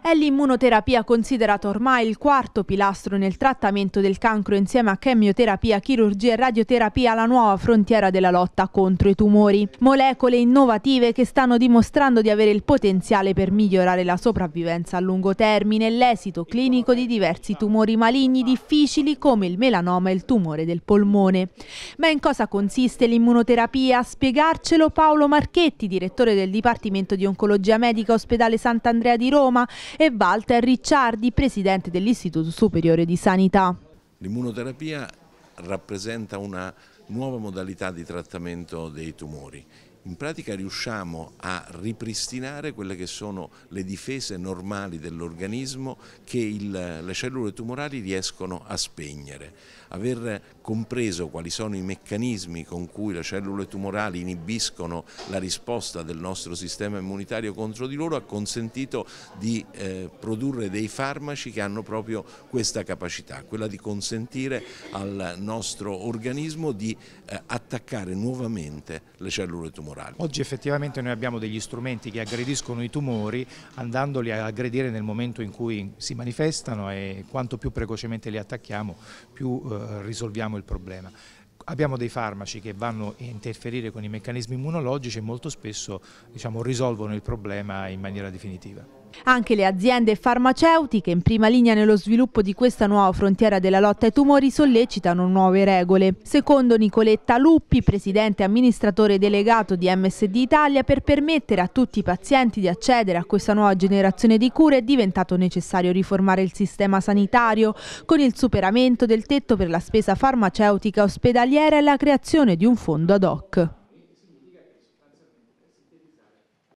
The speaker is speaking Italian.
È l'immunoterapia considerata ormai il quarto pilastro nel trattamento del cancro insieme a chemioterapia, chirurgia e radioterapia la nuova frontiera della lotta contro i tumori. Molecole innovative che stanno dimostrando di avere il potenziale per migliorare la sopravvivenza a lungo termine e l'esito clinico di diversi tumori maligni difficili come il melanoma e il tumore del polmone. Ma in cosa consiste l'immunoterapia? A spiegarcelo Paolo Marchetti, direttore del Dipartimento di Oncologia Medica Ospedale Sant'Andrea di Roma, e Walter Ricciardi, presidente dell'Istituto Superiore di Sanità. L'immunoterapia rappresenta una nuova modalità di trattamento dei tumori in pratica riusciamo a ripristinare quelle che sono le difese normali dell'organismo che il, le cellule tumorali riescono a spegnere. Aver compreso quali sono i meccanismi con cui le cellule tumorali inibiscono la risposta del nostro sistema immunitario contro di loro ha consentito di eh, produrre dei farmaci che hanno proprio questa capacità, quella di consentire al nostro organismo di eh, attaccare nuovamente le cellule tumorali tumorali. Oggi effettivamente noi abbiamo degli strumenti che aggrediscono i tumori andandoli a aggredire nel momento in cui si manifestano e quanto più precocemente li attacchiamo più eh, risolviamo il problema abbiamo dei farmaci che vanno a interferire con i meccanismi immunologici e molto spesso diciamo, risolvono il problema in maniera definitiva. Anche le aziende farmaceutiche, in prima linea nello sviluppo di questa nuova frontiera della lotta ai tumori, sollecitano nuove regole. Secondo Nicoletta Luppi, presidente e amministratore delegato di MSD Italia, per permettere a tutti i pazienti di accedere a questa nuova generazione di cure è diventato necessario riformare il sistema sanitario, con il superamento del tetto per la spesa farmaceutica ospedaliera e la creazione di un fondo ad hoc.